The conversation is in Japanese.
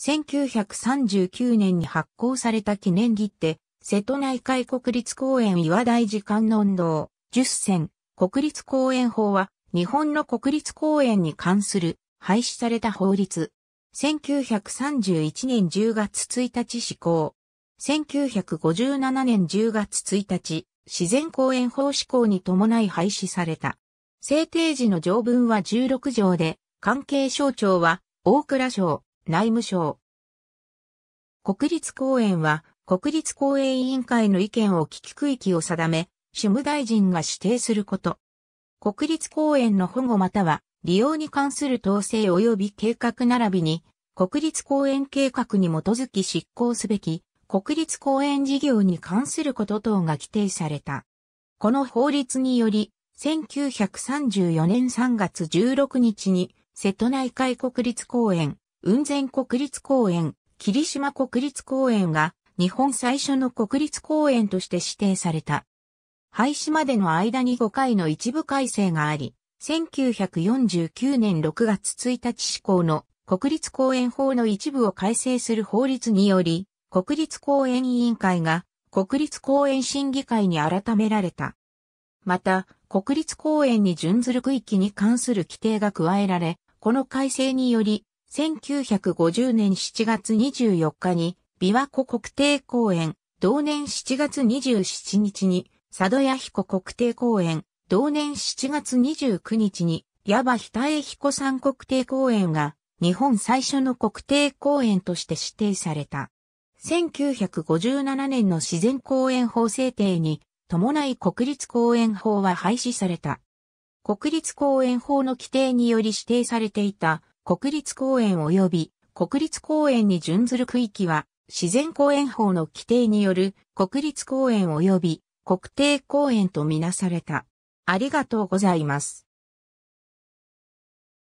1939年に発行された記念切手、瀬戸内海国立公園岩台寺観音堂、十10選、国立公園法は、日本の国立公園に関する廃止された法律。1931年10月1日施行。1957年10月1日、自然公園法施行に伴い廃止された。制定時の条文は16条で、関係省庁は大蔵省、内務省。国立公園は、国立公園委員会の意見を聞き区域を定め、主務大臣が指定すること。国立公園の保護または、利用に関する統制及び計画並びに、国立公園計画に基づき執行すべき、国立公園事業に関すること等が規定された。この法律により、1934年3月16日に、瀬戸内海国立公園、雲仙国立公園、霧島国立公園が日本最初の国立公園として指定された。廃止までの間に5回の一部改正があり、1949年6月1日施行の国立公園法の一部を改正する法律により、国立公園委員会が国立公園審議会に改められた。また、国立公園に準ずる区域に関する規定が加えられ、この改正により、1950年7月24日に、琵琶湖国定公園、同年7月27日に、佐渡屋彦国定公園、同年7月29日に、矢場日田江彦山国定公園が、日本最初の国定公園として指定された。1957年の自然公園法制定に、伴い国立公園法は廃止された。国立公園法の規定により指定されていた国立公園及び国立公園に準ずる区域は、自然公園法の規定による国立公園及び国定公園とみなされた。ありがとうございます。